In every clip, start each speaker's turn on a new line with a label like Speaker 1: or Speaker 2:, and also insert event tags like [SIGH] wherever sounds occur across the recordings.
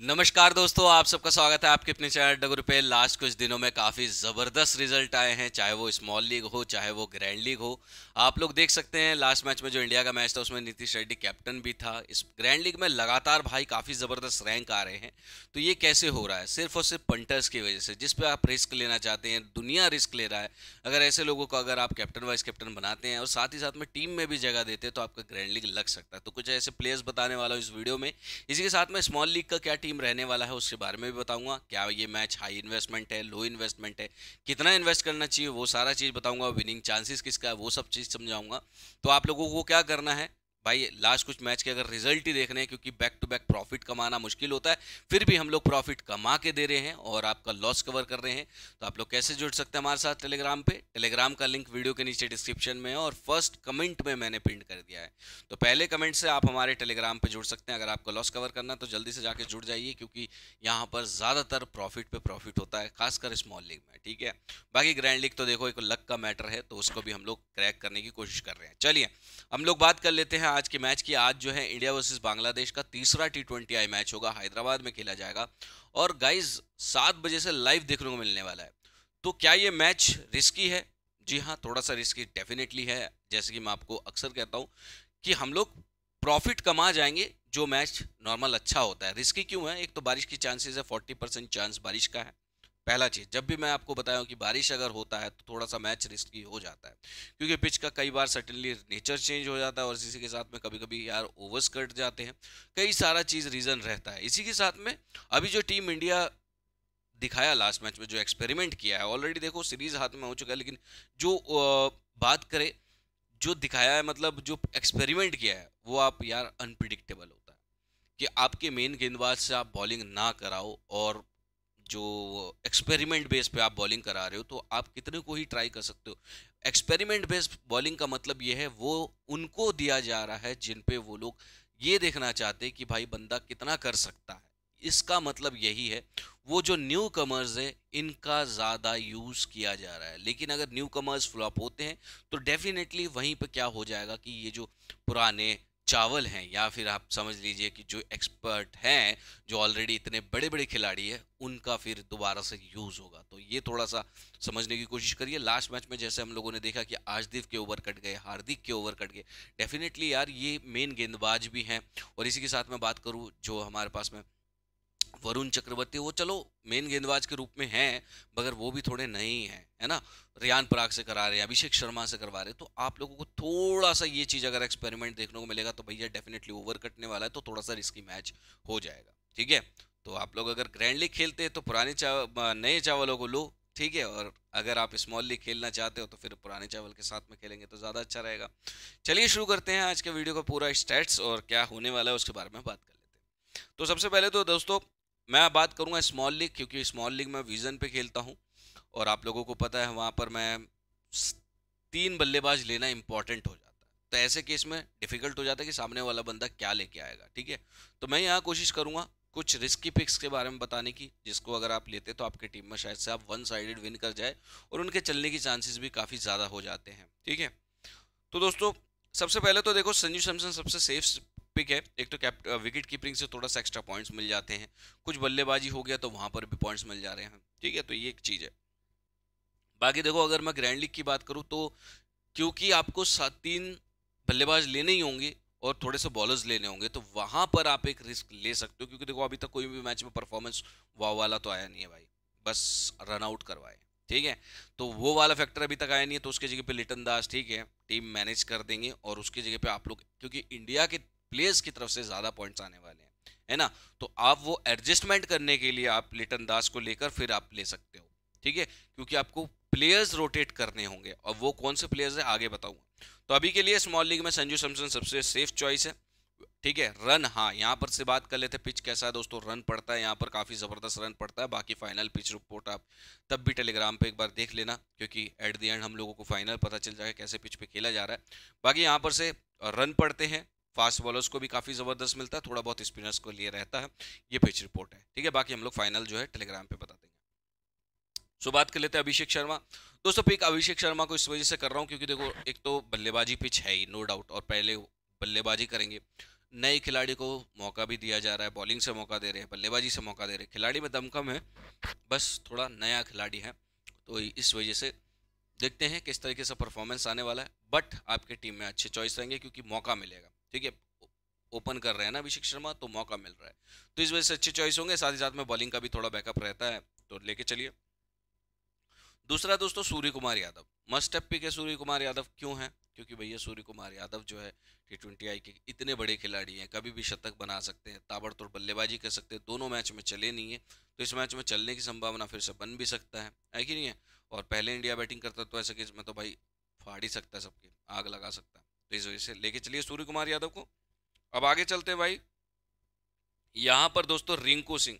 Speaker 1: नमस्कार दोस्तों आप सबका स्वागत है आपके अपने चैनल डगर पे लास्ट कुछ दिनों में काफ़ी ज़बरदस्त रिजल्ट आए हैं चाहे वो स्मॉल लीग हो चाहे वो ग्रैंड लीग हो आप लोग देख सकते हैं लास्ट मैच में जो इंडिया का मैच था उसमें नीतीश रेड्डी कैप्टन भी था इस ग्रैंड लीग में लगातार भाई काफ़ी ज़बरदस्त रैंक आ रहे हैं तो ये कैसे हो रहा है सिर्फ और सिर्फ पंटर्स की वजह से जिस पर आप रिस्क लेना चाहते हैं दुनिया रिस्क ले रहा है अगर ऐसे लोगों को अगर आप कैप्टन वाइस कैप्टन बनाते हैं और साथ ही साथ में टीम में भी जगह देते हैं तो आपका ग्रैंड लीग लग सकता है तो कुछ ऐसे प्लेयर्स बताने वाला हूँ इस वीडियो में इसी के साथ में स्मॉल लीग का क्या टीम रहने वाला है उसके बारे में भी बताऊंगा क्या ये मैच हाई इन्वेस्टमेंट है लो इन्वेस्टमेंट है कितना इन्वेस्ट करना चाहिए वो सारा चीज़ बताऊंगा विनिंग चांसेस किसका है वो सब चीज़ समझाऊंगा तो आप लोगों को क्या करना है भाई लास्ट कुछ मैच के अगर रिजल्ट ही देख रहे हैं क्योंकि बैक टू बैक प्रॉफिट कमाना मुश्किल होता है फिर भी हम लोग प्रॉफिट कमा के दे रहे हैं और आपका लॉस कवर कर रहे हैं तो आप लोग कैसे जुड़ सकते हैं हमारे साथ टेलीग्राम पे टेलीग्राम का लिंक वीडियो के नीचे डिस्क्रिप्शन में है और फर्स्ट कमेंट में मैंने प्रिंट कर दिया है तो पहले कमेंट से आप हमारे टेलीग्राम पर जुड़ सकते हैं अगर आपका लॉस कवर करना तो जल्दी से जाकर जुड़ जाइए क्योंकि यहाँ पर ज़्यादातर प्रॉफिट पर प्रॉफिट होता है खासकर स्मॉल लीग में ठीक है बाकी ग्रैंड लीग तो देखो एक लक का मैटर है तो उसको भी हम लोग क्रैक करने की कोशिश कर रहे हैं चलिए हम लोग बात कर लेते हैं हैं आज के मैच की आज जो है इंडिया वर्सेस बांग्लादेश का तीसरा टी ट्वेंटी आई मैच होगा हैदराबाद में खेला जाएगा और गाइज सात बजे से लाइव देखने को मिलने वाला है तो क्या ये मैच रिस्की है जी हाँ थोड़ा सा रिस्की डेफिनेटली है जैसे कि मैं आपको अक्सर कहता हूँ कि हम लोग प्रॉफिट कमा जाएंगे जो मैच नॉर्मल अच्छा होता है रिस्की क्यों है एक तो बारिश की चांसेस है फोर्टी परसेंट चांस बारिश का है पहला चीज़ जब भी मैं आपको बताया कि बारिश अगर होता है तो थोड़ा सा मैच रिस्की हो जाता है क्योंकि पिच का कई बार सडनली नेचर चेंज हो जाता है और इसी के साथ में कभी कभी यार ओवर्स कट जाते हैं कई सारा चीज़ रीज़न रहता है इसी के साथ में अभी जो टीम इंडिया दिखाया लास्ट मैच में जो एक्सपेरिमेंट किया है ऑलरेडी देखो सीरीज़ हाथ में हो चुका है लेकिन जो बात करें जो दिखाया है मतलब जो एक्सपेरिमेंट किया है वो आप यार अनप्रिडिक्टेबल होता है कि आपके मेन गेंदबाज से आप बॉलिंग ना कराओ और जो एक्सपेरिमेंट बेस पे आप बॉलिंग करा रहे हो तो आप कितने को ही ट्राई कर सकते हो एक्सपेरिमेंट बेस बॉलिंग का मतलब ये है वो उनको दिया जा रहा है जिन पे वो लोग ये देखना चाहते हैं कि भाई बंदा कितना कर सकता है इसका मतलब यही है वो जो न्यू कमर्स है इनका ज़्यादा यूज़ किया जा रहा है लेकिन अगर न्यू कमर्स फ्लॉप होते हैं तो डेफिनेटली वहीं पर क्या हो जाएगा कि ये जो पुराने चावल हैं या फिर आप समझ लीजिए कि जो एक्सपर्ट हैं जो ऑलरेडी इतने बड़े बड़े खिलाड़ी हैं उनका फिर दोबारा से यूज़ होगा तो ये थोड़ा सा समझने की कोशिश करिए लास्ट मैच में जैसे हम लोगों ने देखा कि आजदीप के ओवर कट गए हार्दिक के ओवर कट गए डेफिनेटली यार ये मेन गेंदबाज भी हैं और इसी के साथ मैं बात करूँ जो हमारे पास में वरुण चक्रवर्ती वो चलो मेन गेंदबाज के रूप में हैं मगर वो भी थोड़े नहीं हैं है ना रियान पराग से करा रहे हैं अभिषेक शर्मा से करवा रहे तो आप लोगों को थोड़ा सा ये चीज़ अगर एक्सपेरिमेंट देखने को मिलेगा तो भैया डेफिनेटली ओवर कटने वाला है तो थोड़ा सा रिस्की मैच हो जाएगा ठीक है तो आप लोग अगर ग्रैंड लीग खेलते हैं तो पुराने चावल नए चावलों को लो ठीक है और अगर आप स्मॉल लीग खेलना चाहते हो तो फिर पुराने चावल के साथ में खेलेंगे तो ज़्यादा अच्छा रहेगा चलिए शुरू करते हैं आज के वीडियो का पूरा स्टेट्स और क्या होने वाला है उसके बारे में बात कर लेते हैं तो सबसे पहले तो दोस्तों मैं बात करूँगा स्मॉल लीग क्योंकि स्मॉल लीग में विजन पे खेलता हूँ और आप लोगों को पता है वहाँ पर मैं तीन बल्लेबाज लेना इंपॉर्टेंट हो जाता है तो ऐसे केस में डिफिकल्ट हो जाता है कि सामने वाला बंदा क्या लेके आएगा ठीक है तो मैं यहाँ कोशिश करूँगा कुछ रिस्की पिक्स के बारे में बताने की जिसको अगर आप लेते तो आपकी टीम में शायद से आप वन साइडेड विन कर जाए और उनके चलने की चांसेस भी काफ़ी ज़्यादा हो जाते हैं ठीक है तो दोस्तों सबसे पहले तो देखो संजू सैमसन सबसे सेफ पिक है एक तो कैप विकेट कीपिंग से थोड़ा सा एक्स्ट्रा पॉइंट्स मिल जाते हैं कुछ बल्लेबाजी हो गया तो वहाँ पर भी पॉइंट्स मिल जा रहे हैं ठीक है तो ये एक चीज़ है बाकी देखो अगर मैं ग्रैंड लीग की बात करूँ तो क्योंकि आपको सात तीन बल्लेबाज लेने ही होंगे और थोड़े से बॉलर्स लेने होंगे तो वहाँ पर आप एक रिस्क ले सकते हो क्योंकि देखो अभी तक कोई भी मैच में परफॉर्मेंस वाह वाला तो आया नहीं है भाई बस रनआउट करवाए ठीक है तो वो वाला फैक्टर अभी तक आया नहीं है तो उसके जगह पे लिटन दास ठीक है टीम मैनेज कर देंगे और उसकी जगह पे आप लोग क्योंकि इंडिया के प्लेयर्स की तरफ से ज़्यादा पॉइंट्स आने वाले हैं है ना तो आप वो एडजस्टमेंट करने के लिए आप लिटन दास को लेकर फिर आप ले सकते हो ठीक है क्योंकि आपको प्लेयर्स रोटेट करने होंगे और वो कौन से प्लेयर्स हैं आगे बताऊँगा तो अभी के लिए स्मॉल लीग में संजू सैमसन सबसे सेफ चॉइस है ठीक है रन हाँ यहाँ पर से बात कर लेते पिच कैसा है दोस्तों रन पड़ता है यहाँ पर काफ़ी ज़बरदस्त रन पड़ता है बाकी फाइनल पिच रिपोर्ट आप तब भी टेलीग्राम पे एक बार देख लेना क्योंकि एट द एंड हम लोगों को फाइनल पता चल जाएगा कैसे पिच पे खेला जा रहा है बाकी यहाँ पर से रन पड़ते हैं फास्ट बॉलर्स को भी काफ़ी ज़बरदस्त मिलता है थोड़ा बहुत स्पिनर्स को लिए रहता है ये पिच रिपोर्ट है ठीक है बाकी हम लोग फाइनल जो है टेलीग्राम पे बता देंगे सो बात कर लेते हैं अभिषेक शर्मा दोस्तों पिक अभिषेक शर्मा को इस वजह से कर रहा हूँ क्योंकि देखो एक तो बल्लेबाजी पिच है ही नो डाउट और पहले बल्लेबाजी करेंगे नए खिलाड़ी को मौका भी दिया जा रहा है बॉलिंग से मौका दे रहे हैं बल्लेबाजी से मौका दे रहे हैं खिलाड़ी में दम कम है बस थोड़ा नया खिलाड़ी है तो इस वजह से देखते हैं किस तरीके से परफॉर्मेंस आने वाला है बट आपके टीम में अच्छे चॉइस रहेंगे क्योंकि मौका मिलेगा ठीक है ओपन कर रहे हैं ना अभिषेक शर्मा तो मौका मिल रहा है तो इस वजह से अच्छे चॉइस होंगे साथ ही साथ में बॉलिंग का भी थोड़ा बैकअप रहता है तो लेके चलिए दूसरा दोस्तों Surya Kumar Yadav must up pick है सूर्य कुमार यादव क्यों है क्योंकि भैया सूर्य कुमार यादव जो है टी ट्वेंटी आई के इतने बड़े खिलाड़ी हैं कभी भी शतक बना सकते हैं ताबड़तोड़ बल्लेबाजी कर सकते हैं दोनों मैच में चले नहीं है तो इस मैच में चलने की संभावना फिर से बन भी सकता है है कि नहीं है और पहले इंडिया बैटिंग करता तो ऐसा कि इसमें तो भाई फाड़ ही सकता है सबके आग लगा सकता है तो इस वजह से लेके चलिए सूर्य कुमार यादव को अब आगे चलते हैं भाई यहाँ पर दोस्तों रिंकू सिंह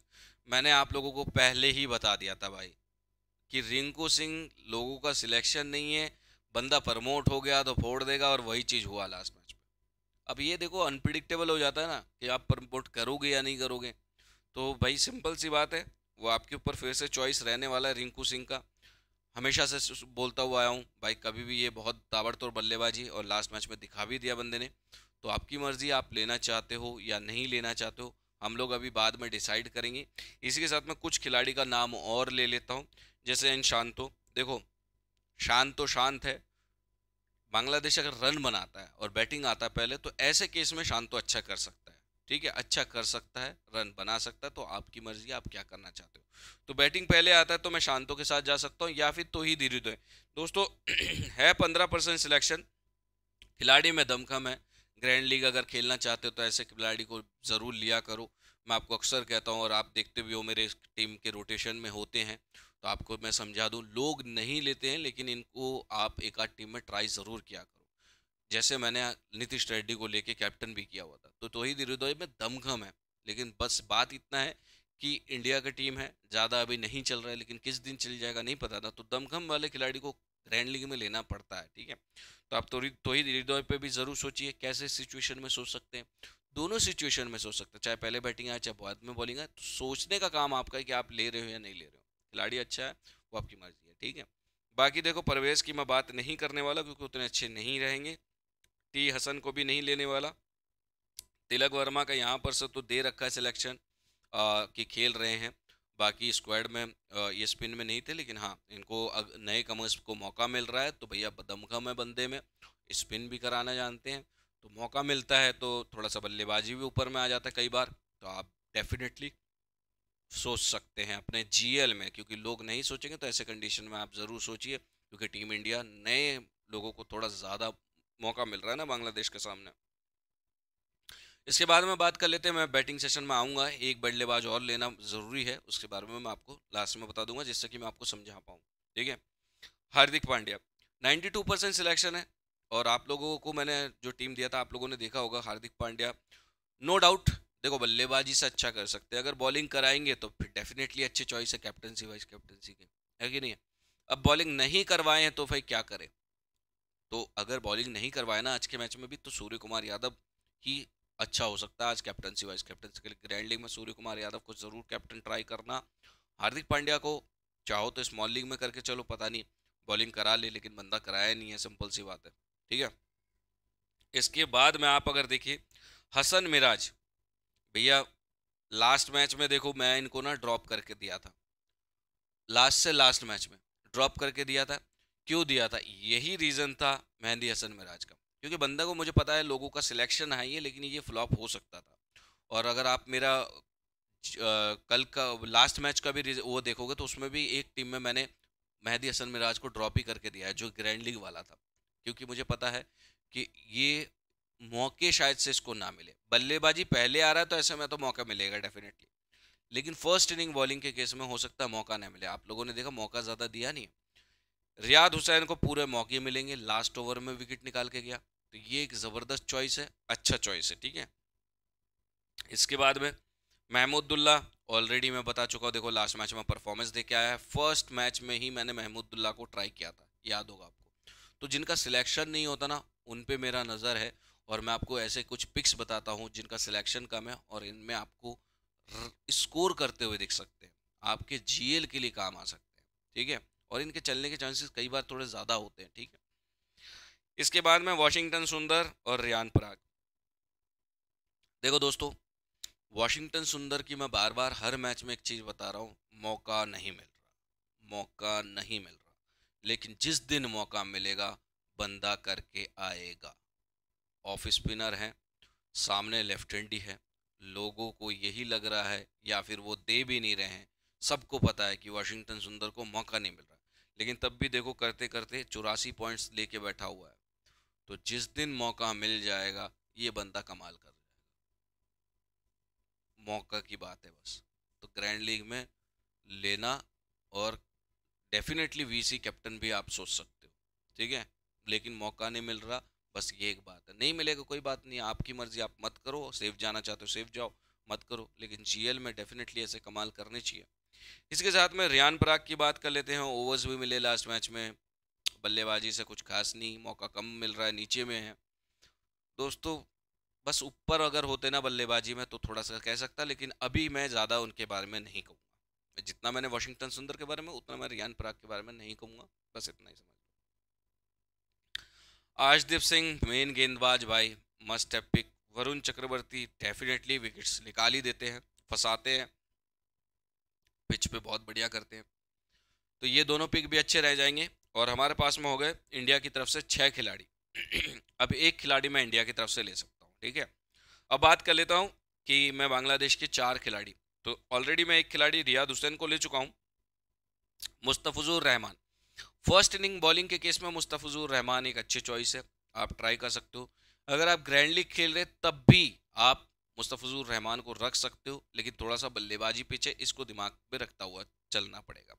Speaker 1: मैंने आप लोगों को पहले ही बता दिया था भाई कि रिंकू सिंह लोगों का सिलेक्शन नहीं है बंदा प्रमोट हो गया तो फोड़ देगा और वही चीज़ हुआ लास्ट मैच में अब ये देखो अनप्रिडिक्टेबल हो जाता है ना कि आप प्रमोट करोगे या नहीं करोगे तो भाई सिंपल सी बात है वो आपके ऊपर फिर से चॉइस रहने वाला है रिंकू सिंह का हमेशा से बोलता हुआ आया हूँ भाई कभी भी ये बहुत ताबड़तोड़ बल्लेबाजी और लास्ट मैच में दिखा भी दिया बंदे ने तो आपकी मर्ज़ी आप लेना चाहते हो या नहीं लेना चाहते हो हम लोग अभी बाद में डिसाइड करेंगे इसी के साथ मैं कुछ खिलाड़ी का नाम और ले लेता हूँ जैसे इन शांतो देखो शांत तो शांत है बांग्लादेश अगर रन बनाता है और बैटिंग आता है पहले तो ऐसे केस में शांतो अच्छा कर सकता है ठीक है अच्छा कर सकता है रन बना सकता है तो आपकी मर्जी आप क्या करना चाहते हो तो बैटिंग पहले आता है तो मैं शांतों के साथ जा सकता हूँ या फिर तो ही धीरे धोए दोस्तों [CLEARS THROAT] है पंद्रह परसेंट सिलेक्शन खिलाड़ी में दमखम है ग्रैंड लीग अगर खेलना चाहते हो तो ऐसे खिलाड़ी को ज़रूर लिया करो मैं आपको अक्सर कहता हूँ और आप देखते भी हो मेरे टीम के रोटेशन में होते हैं तो आपको मैं समझा दूँ लोग नहीं लेते हैं लेकिन इनको आप एक आध टीम में ट्राई ज़रूर किया करो जैसे मैंने नीतीश रेड्डी को लेके कैप्टन भी किया हुआ था तो तोहिद हृदय में दमखम है लेकिन बस बात इतना है कि इंडिया का टीम है ज़्यादा अभी नहीं चल रहा है लेकिन किस दिन चल जाएगा नहीं पता था तो दमखम वाले खिलाड़ी को ग्रैंड लीग में लेना पड़ता है ठीक है तो आप तोहिद तोहिद हृदय पर भी ज़रूर सोचिए कैसे सिचुएशन में सोच सकते हैं दोनों सिचुएशन में सोच सकते हैं चाहे पहले बैटिंग आए चाहे बाद में बॉलिंग आए तो सोचने का काम आपका है कि आप ले रहे हो या नहीं ले रहे हो खिलाड़ी अच्छा है वो आपकी मर्जी है ठीक है बाकी देखो परवेज की मैं बात नहीं करने वाला क्योंकि उतने अच्छे नहीं रहेंगे टी हसन को भी नहीं लेने वाला तिलक वर्मा का यहाँ पर से तो दे रखा है सिलेक्शन कि खेल रहे हैं बाकी स्क्वाड में आ, ये स्पिन में नहीं थे लेकिन हाँ इनको अग, नए कमर्स को मौका मिल रहा है तो भैया दमखम है बंदे में स्पिन भी कराना जानते हैं तो मौका मिलता है तो थोड़ा सा बल्लेबाजी भी ऊपर में आ जाता है कई बार तो आप डेफिनेटली सोच सकते हैं अपने जीएल में क्योंकि लोग नहीं सोचेंगे तो ऐसे कंडीशन में आप ज़रूर सोचिए क्योंकि टीम इंडिया नए लोगों को थोड़ा ज़्यादा मौका मिल रहा है ना बांग्लादेश के सामने इसके बाद में बात कर लेते हैं मैं बैटिंग सेशन में आऊँगा एक बल्लेबाज और लेना ज़रूरी है उसके बारे में मैं आपको लास्ट में बता दूंगा जिससे कि मैं आपको समझा पाऊँ ठीक है हार्दिक पांड्या 92 परसेंट सिलेक्शन है और आप लोगों को मैंने जो टीम दिया था आप लोगों ने देखा होगा हार्दिक पांड्या नो डाउट देखो बल्लेबाजी से अच्छा कर सकते हैं अगर बॉलिंग कराएंगे तो फिर डेफिनेटली अच्छी चॉइस है कैप्टनसी वाइस कैप्टनसी के है कि नहीं अब बॉलिंग नहीं करवाएं तो भाई क्या करें तो अगर बॉलिंग नहीं करवाए ना आज के मैच में भी तो सूर्य कुमार यादव ही अच्छा हो सकता है आज कैप्टनसी वाइस कैप्टनसी के लिए ग्रैंड लीग में सूर्य कुमार यादव को ज़रूर कैप्टन ट्राई करना हार्दिक पांड्या को चाहो तो स्मॉल लीग में करके चलो पता नहीं बॉलिंग करा ले लेकिन बंदा कराया नहीं है सिंपल सी बात है ठीक है इसके बाद में आप अगर देखिए हसन मिराज भैया लास्ट मैच में देखो मैं इनको ना ड्रॉप करके दिया था लास्ट से लास्ट मैच में ड्रॉप करके दिया था क्यों दिया था यही रीज़न था मेहंदी हसन मिराज का क्योंकि बंदा को मुझे पता है लोगों का सिलेक्शन है ये लेकिन ये फ्लॉप हो सकता था और अगर आप मेरा कल का लास्ट मैच का भी वो देखोगे तो उसमें भी एक टीम में मैंने मेहदी हसन मिराज को ड्रॉप ही करके दिया है जो ग्रैंड लीग वाला था क्योंकि मुझे पता है कि ये मौके शायद से इसको ना मिले बल्लेबाजी पहले आ रहा है तो ऐसे में तो मौका मिलेगा डेफिनेटली लेकिन फर्स्ट इनिंग बॉलिंग के केस में हो सकता है मौका ना मिले आप लोगों ने देखा मौका ज़्यादा दिया नहीं रियाद हुसैन को पूरे मौके मिलेंगे लास्ट ओवर में विकेट निकाल के गया तो ये एक ज़बरदस्त चॉइस है अच्छा चॉइस है ठीक है इसके बाद में महमूदुल्ला ऑलरेडी मैं बता चुका हूँ देखो लास्ट मैच में परफॉर्मेंस दे के आया है फर्स्ट मैच में ही मैंने महमूदुल्ला को ट्राई किया था याद होगा आपको तो जिनका सिलेक्शन नहीं होता ना उन पर मेरा नज़र है और मैं आपको ऐसे कुछ पिक्स बताता हूँ जिनका सिलेक्शन कम है और इनमें आपको स्कोर करते हुए दिख सकते हैं आपके जीएल के लिए काम आ सकते हैं ठीक है और इनके चलने के चांसेस कई बार थोड़े ज़्यादा होते हैं ठीक है इसके बाद में वाशिंगटन सुंदर और रियान पराग देखो दोस्तों वाशिंगटन सुंदर की मैं बार बार हर मैच में एक चीज़ बता रहा हूँ मौका नहीं मिल रहा मौका नहीं मिल रहा लेकिन जिस दिन मौका मिलेगा बंदा करके आएगा ऑफ स्पिनर हैं सामने लेफ्ट हैंडी है लोगों को यही लग रहा है या फिर वो दे भी नहीं रहे हैं सबको पता है कि वाशिंगटन सुंदर को मौका नहीं मिल रहा लेकिन तब भी देखो करते करते चौरासी पॉइंट्स लेके बैठा हुआ है तो जिस दिन मौका मिल जाएगा ये बंदा कमाल कर जाएगा मौका की बात है बस तो ग्रैंड लीग में लेना और डेफिनेटली वीसी कैप्टन भी आप सोच सकते हो ठीक है लेकिन मौका नहीं मिल रहा बस ये एक बात है नहीं मिलेगा कोई बात नहीं आपकी मर्जी आप मत करो सेफ जाना चाहते हो सेफ जाओ मत करो लेकिन जीएल में डेफिनेटली ऐसे कमाल करने चाहिए इसके साथ में रियान पराग की बात कर लेते हैं ओवर्स भी मिले लास्ट मैच में बल्लेबाजी से कुछ खास नहीं मौका कम मिल रहा है नीचे में है दोस्तों बस ऊपर अगर होते ना बल्लेबाजी में तो थोड़ा सा कह सकता लेकिन अभी मैं ज़्यादा उनके बारे में नहीं कहूँगा जितना मैंने वाशिंगटन सुंदर के बारे में उतना मैं रियान पराग के बारे में नहीं कहूँगा बस इतना ही समझ आशदीप सिंह मेन गेंदबाज भाई मस्ट है pick Varun Chakravarthy definitely wickets निकाल ही देते हैं फंसाते हैं पिच पे बहुत बढ़िया करते हैं तो ये दोनों पिक भी अच्छे रह जाएंगे और हमारे पास में हो गए इंडिया की तरफ से छः खिलाड़ी [CLEARS THROAT] अब एक खिलाड़ी मैं इंडिया की तरफ से ले सकता हूँ ठीक है अब बात कर लेता हूँ कि मैं बांग्लादेश के चार खिलाड़ी तो ऑलरेडी मैं एक खिलाड़ी रियाद हुसैन को ले चुका हूँ Mustafizur Rahman first inning bowling के केस में मुस्तफ़ुर रहमान एक अच्छी चॉइस है आप ट्राई कर सकते हो अगर आप ग्रैंड लीग खेल रहे तब भी आप मुस्तफ़ुर रहमान को रख सकते हो लेकिन थोड़ा सा बल्लेबाजी पिच है इसको दिमाग में रखता हुआ चलना पड़ेगा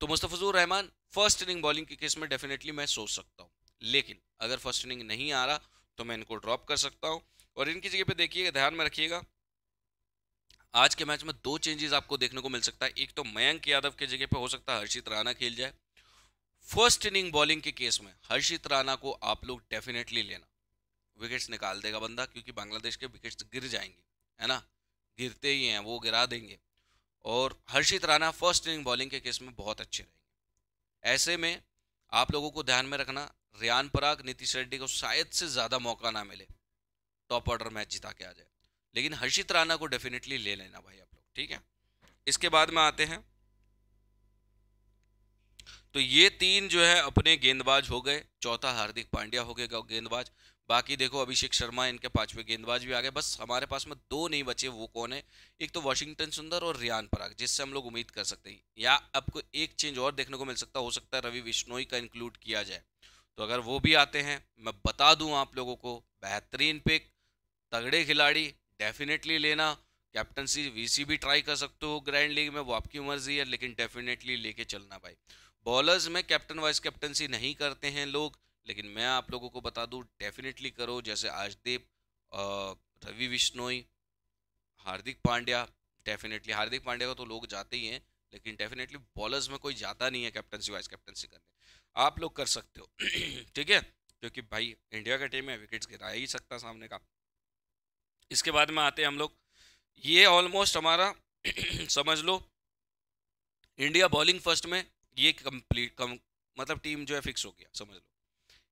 Speaker 1: तो Mustafizur Rahman first inning bowling के केस में डेफिनेटली मैं सोच सकता हूँ लेकिन अगर फर्स्ट इनिंग नहीं आ रहा तो मैं इनको ड्रॉप कर सकता हूँ और इनकी जगह पर देखिएगा ध्यान में रखिएगा आज के मैच में दो चेंजेस आपको देखने को मिल सकता है एक तो मयंक यादव के जगह पे हो सकता है हर्षित राणा खेल जाए फर्स्ट इनिंग बॉलिंग के केस में हर्षित राणा को आप लोग डेफिनेटली लेना विकेट्स निकाल देगा बंदा क्योंकि बांग्लादेश के विकेट्स गिर जाएंगे है ना गिरते ही हैं वो गिरा देंगे और Harshit Rana first inning bowling के केस में बहुत अच्छे रहेंगे ऐसे में आप लोगों को ध्यान में रखना रियान पराग नीतीश रेड्डी को शायद से ज़्यादा मौका ना मिले टॉप ऑर्डर मैच जिता के आ जाए लेकिन हर्षित राणा को डेफिनेटली ले लेना भाई आप लोग ठीक है इसके बाद में आते हैं तो ये तीन जो है अपने गेंदबाज हो गए चौथा हार्दिक पांड्या हो गए गेंदबाज बाकी देखो अभिषेक शर्मा इनके पांचवें गेंदबाज भी आ गए बस हमारे पास में दो नहीं बचे वो कौन है एक तो वाशिंगटन सुंदर और रियान पराग जिससे हम लोग उम्मीद कर सकते हैं या आपको एक चेंज और देखने को मिल सकता हो सकता है रवि विश्नोई का इंक्लूड किया जाए तो अगर वो भी आते हैं मैं बता दूं आप लोगों को बेहतरीन पिक तगड़े खिलाड़ी डेफिनेटली लेना कैप्टनसी वीसी भी ट्राई कर सकते हो ग्रैंड लीग में वो आपकी मर्जी है लेकिन डेफिनेटली लेके चलना भाई बॉलर्स में कैप्टन वाइस कैप्टनसी नहीं करते हैं लोग लेकिन मैं आप लोगों को बता दूँ डेफिनेटली करो जैसे आजदेव रवि विश्नोई हार्दिक पांड्या डेफिनेटली हार्दिक पांड्या को तो लोग जाते ही हैं लेकिन डेफिनेटली बॉलर्स में कोई जाता नहीं है कैप्टनसी वाइस कैप्टनसी करने आप लोग कर सकते हो [CLEARS THROAT] ठीक है क्योंकि भाई इंडिया का टीम है विकेट्स गिरा ही सकता सामने का इसके बाद में आते हैं हम लोग ये ऑलमोस्ट हमारा [CLEARS THROAT] समझ लो इंडिया बॉलिंग फर्स्ट में ये कंप्लीट कम मतलब टीम जो है फिक्स हो गया समझ लो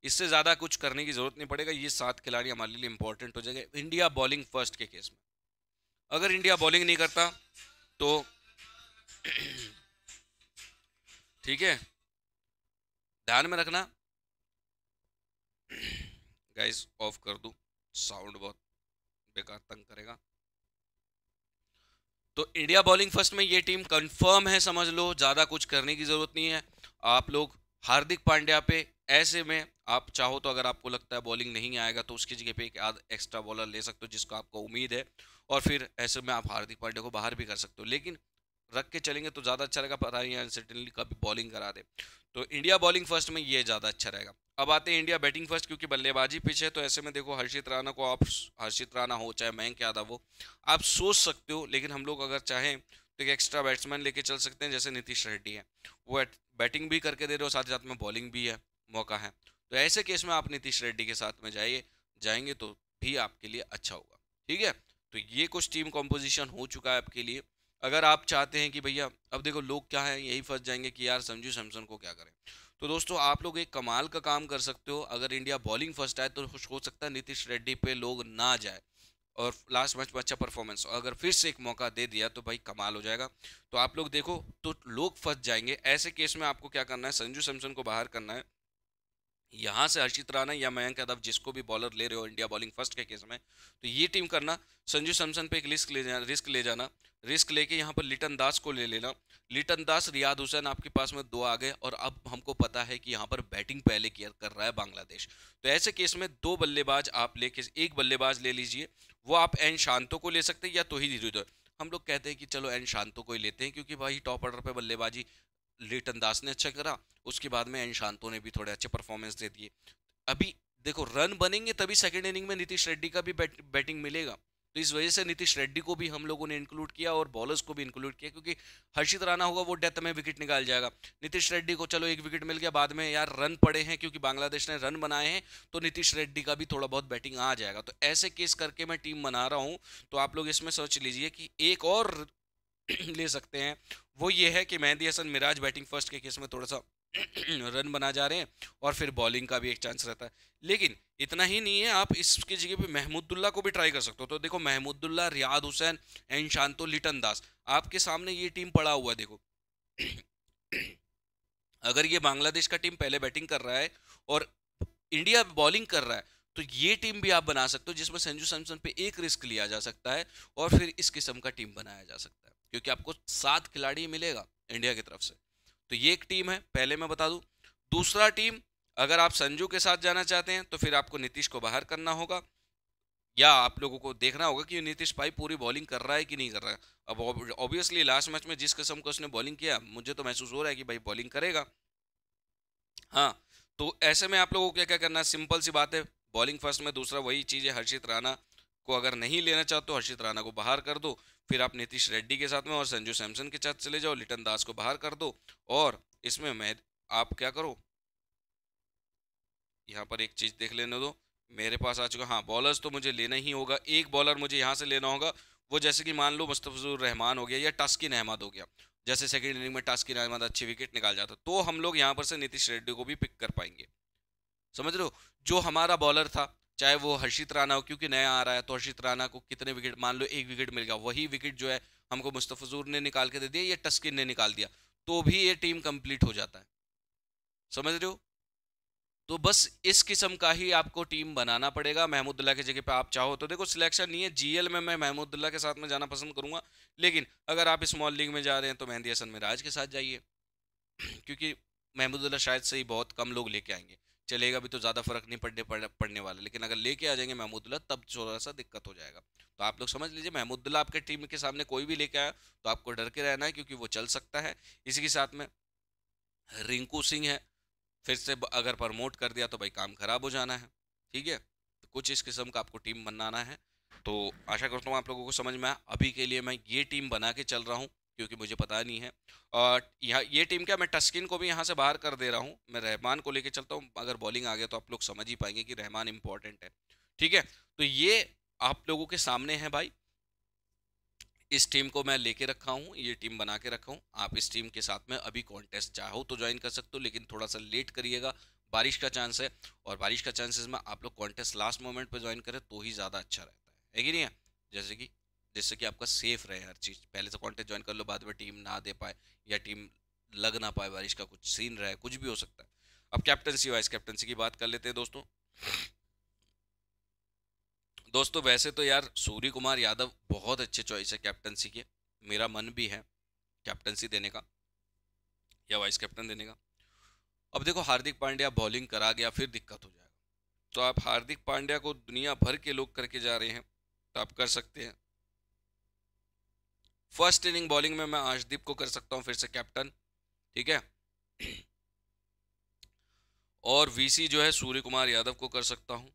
Speaker 1: इससे ज़्यादा कुछ करने की ज़रूरत नहीं पड़ेगा ये सात खिलाड़ी हमारे लिए इंपॉर्टेंट हो जाएगा इंडिया बॉलिंग फर्स्ट के केस में अगर इंडिया बॉलिंग नहीं करता तो [CLEARS THROAT] ठीक है ध्यान में रखना गाइस ऑफ कर दूँ साउंड बहुत बेकार तंग करेगा तो इंडिया बॉलिंग फर्स्ट में ये टीम कंफर्म है समझ लो ज़्यादा कुछ करने की ज़रूरत नहीं है आप लोग हार्दिक पांड्या पे ऐसे में आप चाहो तो अगर आपको लगता है बॉलिंग नहीं आएगा तो उसकी जगह पे एक आध एक्स्ट्रा बॉलर ले सकते हो जिसको आपको उम्मीद है और फिर ऐसे में आप हार्दिक पांडे को बाहर भी कर सकते हो लेकिन रख के चलेंगे तो ज़्यादा अच्छा रहेगा पता नहीं अनसर्टनली कभी बॉलिंग करा दे तो इंडिया बॉलिंग फर्स्ट में ये ज़्यादा अच्छा रहेगा अब आते हैं इंडिया बैटिंग फर्स्ट क्योंकि बल्लेबाजी पिच है तो ऐसे में देखो हर्षित राणा को आप हर्षित राणा हो चाहे मयंक यादव हो आप सोच सकते हो लेकिन हम लोग अगर चाहें तो एक एक्स्ट्रा बैट्समैन लेके चल सकते हैं जैसे नीतीश रेड्डी है वो बैटिंग भी करके दे रहे हो साथ ही साथ में बॉलिंग भी है मौका है तो ऐसे केस में आप नीतीश रेड्डी के साथ में जाइए जाएंगे तो भी आपके लिए अच्छा होगा ठीक है तो ये कुछ टीम कॉम्पोजिशन हो चुका है आपके लिए अगर आप चाहते हैं कि भैया अब देखो लोग क्या है यही फंस जाएंगे कि यार संजू सैमसन को क्या करें तो दोस्तों आप लोग एक कमाल का काम कर सकते हो अगर इंडिया बॉलिंग फर्स्ट आए तो हो सकता है नीतीश रेड्डी पे लोग ना जाए और लास्ट मैच में अच्छा परफॉर्मेंस अगर फिर से एक मौका दे दिया तो भाई कमाल हो जाएगा तो आप लोग देखो तो लोग फंस जाएंगे ऐसे केस में आपको क्या करना है संजू सैमसन को बाहर करना है यहाँ से हर्षित राणा या मयंक यादव जिसको भी बॉलर ले रहे हो इंडिया बॉलिंग फर्स्ट के केस में तो ये टीम करना संजू सैमसन पे एक रिस्क ले जाना रिस्क ले जाना रिस्क लेके यहाँ पर लिटन दास को ले लेना लिटन दास रियाद हुसैन आपके पास में दो आ गए और अब हमको पता है कि यहाँ पर बैटिंग पहले किया कर रहा है बांग्लादेश तो ऐसे केस में दो बल्लेबाज आप लेके एक बल्लेबाज ले लीजिए वो आप एन शांतो को ले सकते हैं या तो ही धीरे हम लोग कहते हैं कि चलो एन शांतो को ही लेते हैं क्योंकि भाई टॉप ऑर्डर पर बल्लेबाजी लेटन दास ने अच्छा करा उसके बाद में एन शांतो ने भी थोड़े अच्छे परफॉर्मेंस दे दिए अभी देखो रन बनेंगे तभी सेकेंड इनिंग में नीतीश रेड्डी का भी बैट, बैटिंग मिलेगा तो इस वजह से नीतीश रेड्डी को भी हम लोगों ने इंक्लूड किया और बॉलर्स को भी इंक्लूड किया क्योंकि हर्षित राणा होगा वो डेथ में विकेट निकाल जाएगा नीतीश रेड्डी को चलो एक विकेट मिल गया बाद में यार रन पड़े हैं क्योंकि बांग्लादेश ने रन बनाए हैं तो नीतीश रेड्डी का भी थोड़ा बहुत बैटिंग आ जाएगा तो ऐसे केस करके मैं टीम बना रहा हूँ तो आप लोग इसमें सोच लीजिए कि एक और [CLEARS THROAT] ले सकते हैं वो ये है कि मेहंदी हसन मिराज बैटिंग फर्स्ट के केस में थोड़ा सा [CLEARS THROAT] रन बना जा रहे हैं और फिर बॉलिंग का भी एक चांस रहता है लेकिन इतना ही नहीं है आप इसके जगह पे महमूदुल्ला को भी ट्राई कर सकते हो तो देखो महमूदुल्ला रियाद हुसैन एन शांतो लिटन दास आपके सामने ये टीम पड़ा हुआ है देखो [CLEARS THROAT] अगर ये बांग्लादेश का टीम पहले बैटिंग कर रहा है और इंडिया बॉलिंग कर रहा है तो ये टीम भी आप बना सकते हो जिसमें संजू सैमसन पे एक रिस्क लिया जा सकता है और फिर इस किस्म का टीम बनाया जा सकता है क्योंकि आपको सात खिलाड़ी मिलेगा इंडिया की तरफ से तो ये एक टीम है पहले मैं बता दूँ दूसरा टीम अगर आप संजू के साथ जाना चाहते हैं तो फिर आपको नीतीश को बाहर करना होगा या आप लोगों को देखना होगा कि नीतीश भाई पूरी बॉलिंग कर रहा है कि नहीं कर रहा है अब ऑब्वियसली लास्ट मैच में जिस किस्म का उसने बॉलिंग किया मुझे तो महसूस हो रहा है कि भाई बॉलिंग करेगा हाँ तो ऐसे में आप लोगों को क्या क्या करना है सिंपल सी बात है बॉलिंग फर्स्ट में दूसरा वही चीज़ है हर्षित राणा को अगर नहीं लेना चाहते तो हर्षित राणा को बाहर कर दो फिर आप नीतीश रेड्डी के साथ में और संजू सैमसन के साथ चले जाओ लिटन दास को बाहर कर दो और इसमें मैं आप क्या करो यहाँ पर एक चीज़ देख लेने दो मेरे पास आ चुका हाँ बॉलर्स तो मुझे लेना ही होगा एक बॉलर मुझे यहाँ से लेना होगा वो जैसे कि मान लो मुस्तफ़ुर रहमान हो गया या टस्किन अहमद हो गया जैसे सेकेंड इनिंग में टस्किन अहमद अच्छी विकेट निकाल जाता तो हम लोग यहाँ पर से नीतीश रेड्डी को भी पिक कर पाएंगे समझ रहे हो जो हमारा बॉलर था चाहे वो हर्षित राणा हो क्योंकि नया आ रहा है तो हर्षित राणा को कितने विकेट मान लो एक विकेट मिल गया वही विकेट जो है हमको मुस्तफजूर ने निकाल के दे दिया या टस्किन ने निकाल दिया तो भी ये टीम कंप्लीट हो जाता है समझ रहे हो तो बस इस किस्म का ही आपको टीम बनाना पड़ेगा महमूदुल्ला की जगह पे आप चाहो तो देखो सिलेक्शन नहीं है जीएल में मैं महमूदुल्ला के साथ में जाना पसंद करूंगा लेकिन अगर आप स्मॉल लीग में जा रहे हैं तो मेहंदी हसन मिराज के साथ जाइए [CLEARS THROAT] क्योंकि महमूदुल्ला शायद से ही बहुत कम लोग लेके आएंगे चलेगा भी तो ज़्यादा फर्क नहीं पड़ने पड़ने वाला लेकिन अगर लेके आ जाएंगे महमूदुल्ला तब थोड़ा सा दिक्कत हो जाएगा तो आप लोग समझ लीजिए महमूदुल्ला आपके टीम के सामने कोई भी लेके आया तो आपको डर के रहना है क्योंकि वो चल सकता है इसी के साथ में रिंकू सिंह है फिर से अगर प्रमोट कर दिया तो भाई काम खराब हो जाना है ठीक है तो कुछ इस किस्म का आपको टीम बनाना है तो आशा करता हूँ आप लोगों को समझ में आया अभी के लिए मैं ये टीम बना के चल रहा हूँ क्योंकि मुझे पता नहीं है और यहाँ ये टीम क्या मैं टस्किन को भी यहाँ से बाहर कर दे रहा हूँ मैं रहमान को लेके चलता हूँ अगर बॉलिंग आ गया तो आप लोग समझ ही पाएंगे कि रहमान इंपॉर्टेंट है ठीक है तो ये आप लोगों के सामने है भाई इस टीम को मैं लेके रखा हूँ ये टीम बना के रखा हूँ आप इस टीम के साथ में अभी कॉन्टेस्ट चाहो तो ज्वाइन कर सकते हो लेकिन थोड़ा सा लेट करिएगा बारिश का चांस है और बारिश का चांसेस में आप लोग कॉन्टेस्ट लास्ट मोमेंट पर ज्वाइन करें तो ही ज़्यादा अच्छा रहता है कि नहीं है जैसे कि जिससे कि आपका सेफ रहे हर चीज़ पहले से कॉन्टेक्ट ज्वाइन कर लो बाद में टीम ना दे पाए या टीम लग ना पाए बारिश का कुछ सीन रहे कुछ भी हो सकता है अब कैप्टनसी वाइस कैप्टनसी की बात कर लेते हैं दोस्तों दोस्तों वैसे तो यार सूर्य कुमार यादव बहुत अच्छे चॉइस है कैप्टनसी के मेरा मन भी है कैप्टनसी देने का या वाइस कैप्टन देने का अब देखो हार्दिक पांड्या बॉलिंग करा गया फिर दिक्कत हो जाएगा तो आप हार्दिक पांड्या को दुनिया भर के लोग करके जा रहे हैं तो आप कर सकते हैं फर्स्ट इनिंग बॉलिंग में मैं आशदीप को कर सकता हूँ फिर से कैप्टन ठीक है और वीसी जो है सूर्य कुमार यादव को कर सकता हूँ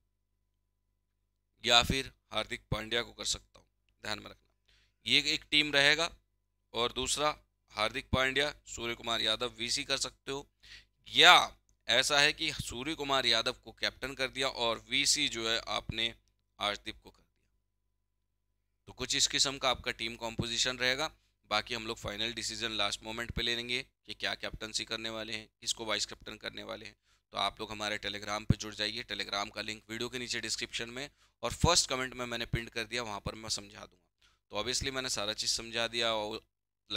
Speaker 1: या फिर हार्दिक पांड्या को कर सकता हूँ ध्यान में रखना ये एक टीम रहेगा और दूसरा हार्दिक पांड्या सूर्य कुमार यादव वीसी कर सकते हो या ऐसा है कि सूर्य कुमार यादव को कैप्टन कर दिया और वीसी जो है आपने आशदीप को कर तो कुछ इस किस्म का आपका टीम कॉम्पोजिशन रहेगा बाकी हम लोग फाइनल डिसीजन लास्ट मोमेंट पे ले लेंगे कि क्या कैप्टनसी करने वाले हैं किसको वाइस कैप्टन करने वाले हैं तो आप लोग हमारे टेलीग्राम पे जुड़ जाइए टेलीग्राम का लिंक वीडियो के नीचे डिस्क्रिप्शन में और फर्स्ट कमेंट में मैंने पिंट कर दिया वहाँ पर मैं समझा दूंगा तो ऑब्वियसली मैंने सारा चीज़ समझा दिया और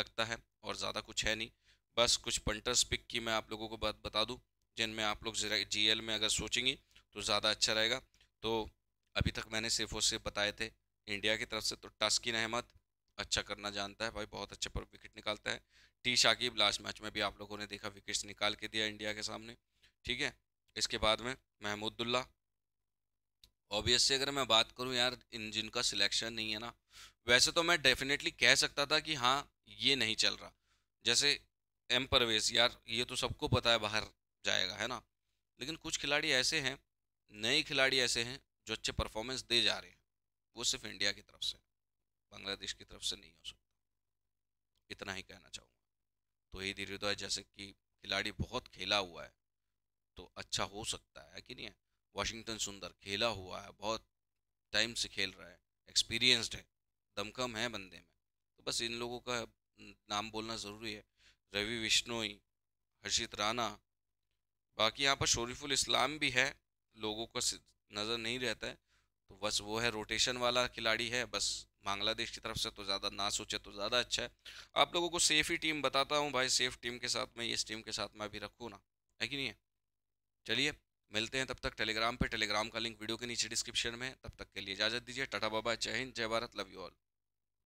Speaker 1: लगता है और ज़्यादा कुछ है नहीं बस कुछ पंटर्स पिक की मैं आप लोगों को बात बता दूँ जिनमें आप लोग जी में अगर सोचेंगी तो ज़्यादा अच्छा रहेगा तो अभी तक मैंने सिर्फ और सिर्फ बताए थे इंडिया की तरफ से तो टस्किन अहमद अच्छा करना जानता है भाई बहुत अच्छे पर विकेट निकालता है टी शाकिब लास्ट मैच में भी आप लोगों ने देखा विकेट्स निकाल के दिया इंडिया के सामने ठीक है इसके बाद में महमूदुल्ला ऑब्वियसली अगर मैं बात करूं यार इन जिनका सिलेक्शन नहीं है ना वैसे तो मैं डेफिनेटली कह सकता था कि हाँ ये नहीं चल रहा जैसे एम परवेज यार ये तो सबको पता है बाहर जाएगा है ना लेकिन कुछ खिलाड़ी ऐसे हैं नए खिलाड़ी ऐसे हैं जो अच्छे परफॉर्मेंस दे जा रहे हैं वो सिर्फ इंडिया की तरफ से बांग्लादेश की तरफ से नहीं हो सकता इतना ही कहना चाहूँगा तो ये धीरे धीरे जैसे कि खिलाड़ी बहुत खेला हुआ है तो अच्छा हो सकता है कि नहीं है वाशिंगटन सुंदर खेला हुआ है बहुत टाइम से खेल रहा है एक्सपीरियंस्ड है दमकम है बंदे में तो बस इन लोगों का नाम बोलना ज़रूरी है रवि विश्नोई हर्षित राणा बाकी यहाँ पर शरीफुल इस्लाम भी है लोगों का नज़र नहीं रहता है तो बस वो है रोटेशन वाला खिलाड़ी है बस बांग्लादेश की तरफ से तो ज़्यादा ना सोचे तो ज़्यादा अच्छा है आप लोगों को सेफ ही टीम बताता हूँ भाई सेफ टीम के साथ में इस टीम के साथ मैं अभी रखूँ ना है कि नहीं है चलिए मिलते हैं तब तक टेलीग्राम पे टेलीग्राम का लिंक वीडियो के नीचे डिस्क्रिप्शन में तब तक के लिए इजाज़त दीजिए टाटा बाबा जय हिंद जय भारत लव यू ऑल